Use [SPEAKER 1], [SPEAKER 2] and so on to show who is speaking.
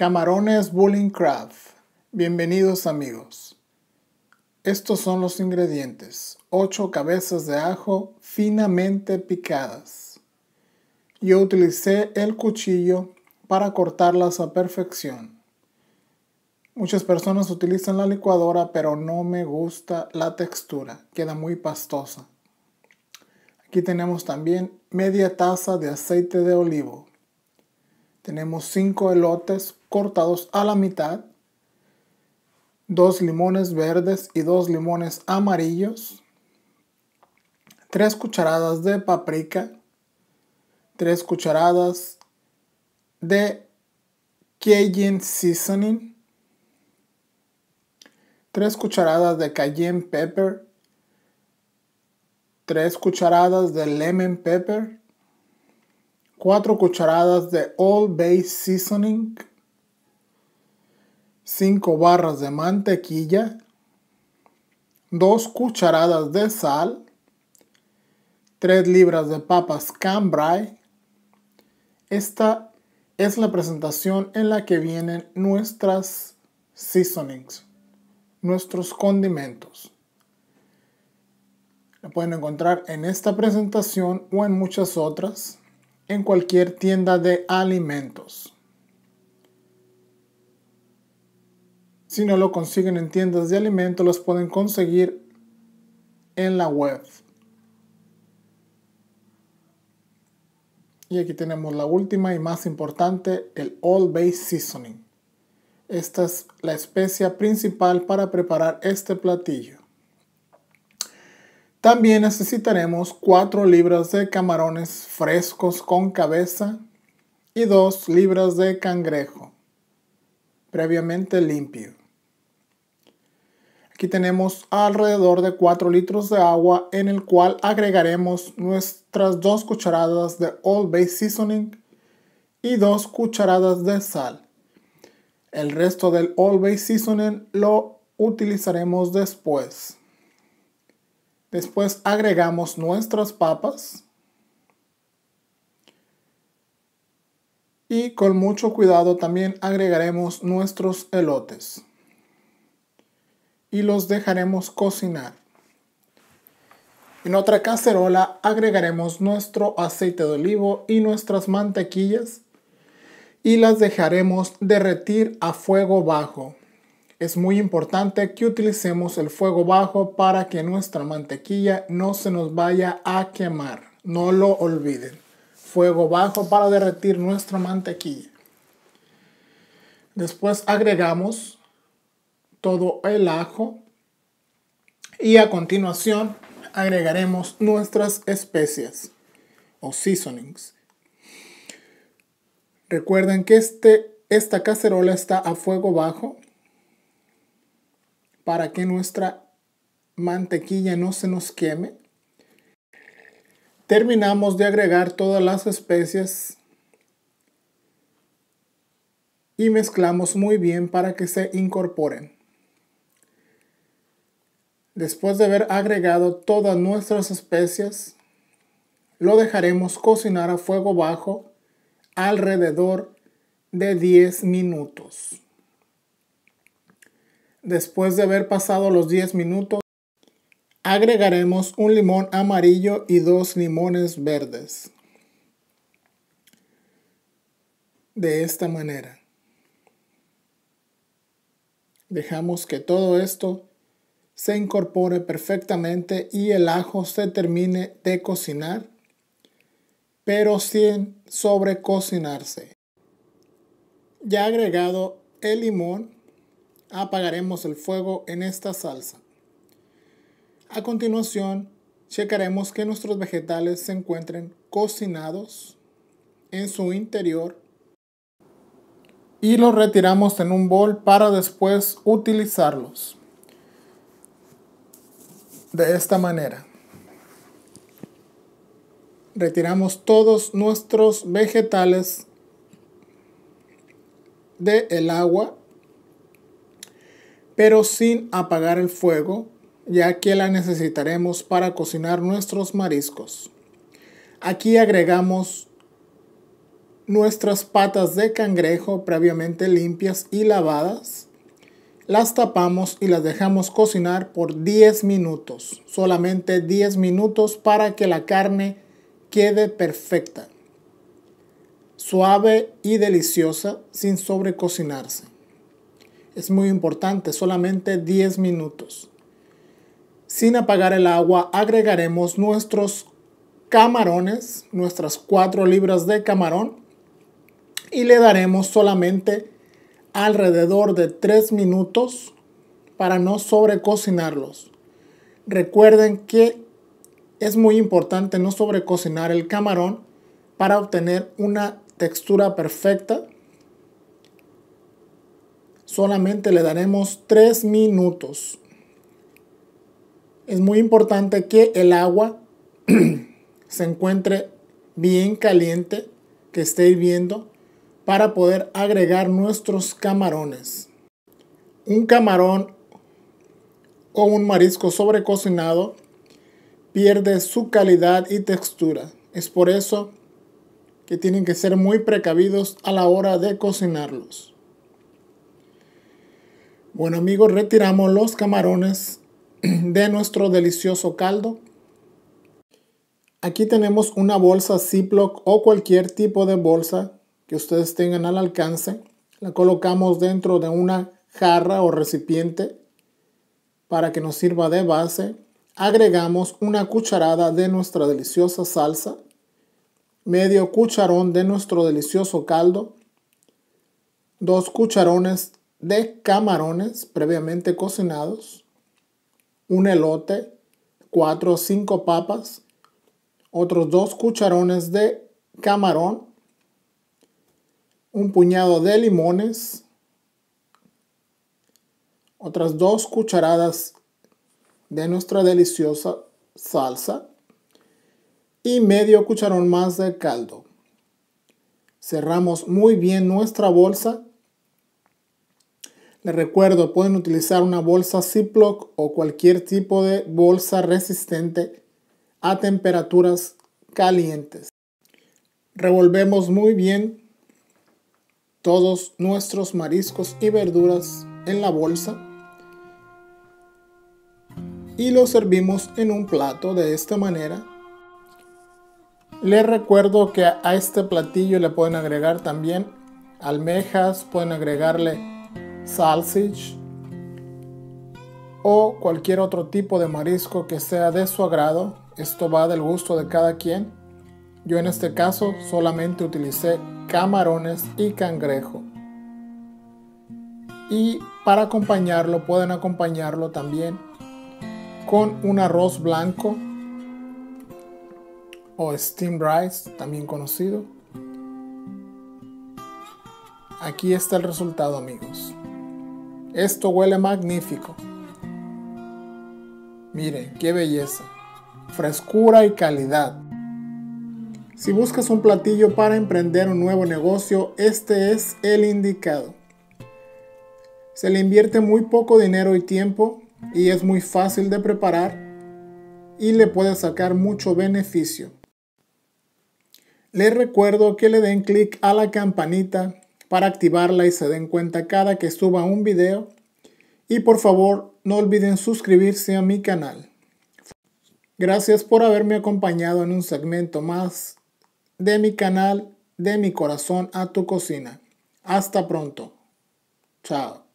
[SPEAKER 1] Camarones Bulling Craft. Bienvenidos amigos. Estos son los ingredientes. 8 cabezas de ajo finamente picadas. Yo utilicé el cuchillo para cortarlas a perfección. Muchas personas utilizan la licuadora, pero no me gusta la textura, queda muy pastosa. Aquí tenemos también media taza de aceite de olivo. Tenemos 5 elotes cortados a la mitad, 2 limones verdes y 2 limones amarillos, 3 cucharadas de paprika, 3 cucharadas de Cajun Seasoning, 3 cucharadas de Cayenne Pepper, 3 cucharadas de Lemon Pepper, 4 cucharadas de all base Seasoning, 5 barras de mantequilla, 2 cucharadas de sal, 3 libras de papas cambrai. Esta es la presentación en la que vienen nuestras seasonings, nuestros condimentos. La pueden encontrar en esta presentación o en muchas otras en cualquier tienda de alimentos. Si no lo consiguen en tiendas de alimentos, los pueden conseguir en la web. Y aquí tenemos la última y más importante, el All Base Seasoning. Esta es la especia principal para preparar este platillo. También necesitaremos 4 libras de camarones frescos con cabeza y 2 libras de cangrejo previamente limpio. Aquí tenemos alrededor de 4 litros de agua en el cual agregaremos nuestras 2 cucharadas de all Bay Seasoning y 2 cucharadas de sal. El resto del all Bay Seasoning lo utilizaremos después. Después agregamos nuestras papas. Y con mucho cuidado también agregaremos nuestros elotes. Y los dejaremos cocinar. En otra cacerola agregaremos nuestro aceite de olivo y nuestras mantequillas y las dejaremos derretir a fuego bajo. Es muy importante que utilicemos el fuego bajo para que nuestra mantequilla no se nos vaya a quemar. No lo olviden. Fuego bajo para derretir nuestra mantequilla. Después agregamos todo el ajo y a continuación agregaremos nuestras especias o seasonings. Recuerden que este, esta cacerola está a fuego bajo para que nuestra mantequilla no se nos queme. Terminamos de agregar todas las especias y mezclamos muy bien para que se incorporen. Después de haber agregado todas nuestras especias, lo dejaremos cocinar a fuego bajo alrededor de 10 minutos. Después de haber pasado los 10 minutos, agregaremos un limón amarillo y dos limones verdes. De esta manera. Dejamos que todo esto se incorpore perfectamente y el ajo se termine de cocinar, pero sin sobrecocinarse. Ya agregado el limón, apagaremos el fuego en esta salsa. A continuación, checaremos que nuestros vegetales se encuentren cocinados en su interior y los retiramos en un bol para después utilizarlos de esta manera. Retiramos todos nuestros vegetales del agua pero sin apagar el fuego, ya que la necesitaremos para cocinar nuestros mariscos. Aquí agregamos nuestras patas de cangrejo previamente limpias y lavadas. Las tapamos y las dejamos cocinar por 10 minutos, solamente 10 minutos para que la carne quede perfecta, suave y deliciosa sin sobrecocinarse es muy importante, solamente 10 minutos. Sin apagar el agua agregaremos nuestros camarones, nuestras 4 libras de camarón y le daremos solamente alrededor de 3 minutos para no sobrecocinarlos. Recuerden que es muy importante no sobrecocinar el camarón para obtener una textura perfecta solamente le daremos 3 minutos. Es muy importante que el agua se encuentre bien caliente, que esté hirviendo, para poder agregar nuestros camarones. Un camarón o un marisco sobrecocinado pierde su calidad y textura. Es por eso que tienen que ser muy precavidos a la hora de cocinarlos. Bueno amigos, retiramos los camarones de nuestro delicioso caldo. Aquí tenemos una bolsa Ziploc o cualquier tipo de bolsa que ustedes tengan al alcance. La colocamos dentro de una jarra o recipiente para que nos sirva de base. Agregamos una cucharada de nuestra deliciosa salsa, medio cucharón de nuestro delicioso caldo, dos cucharones de camarones previamente cocinados, un elote, 4 o 5 papas, otros 2 cucharones de camarón, un puñado de limones, otras 2 cucharadas de nuestra deliciosa salsa y medio cucharón más de caldo. Cerramos muy bien nuestra bolsa les recuerdo, pueden utilizar una bolsa Ziploc o cualquier tipo de bolsa resistente a temperaturas calientes. Revolvemos muy bien todos nuestros mariscos y verduras en la bolsa y lo servimos en un plato de esta manera. Les recuerdo que a este platillo le pueden agregar también almejas, pueden agregarle sausage o cualquier otro tipo de marisco que sea de su agrado. Esto va del gusto de cada quien. Yo en este caso solamente utilicé camarones y cangrejo. Y para acompañarlo pueden acompañarlo también con un arroz blanco o steam rice, también conocido. Aquí está el resultado amigos. Esto huele magnífico. Miren, qué belleza. Frescura y calidad. Si buscas un platillo para emprender un nuevo negocio, este es el indicado. Se le invierte muy poco dinero y tiempo y es muy fácil de preparar y le puede sacar mucho beneficio. Les recuerdo que le den clic a la campanita para activarla y se den cuenta cada que suba un video. Y por favor, no olviden suscribirse a mi canal. Gracias por haberme acompañado en un segmento más de mi canal, de mi corazón a tu cocina. Hasta pronto. Chao.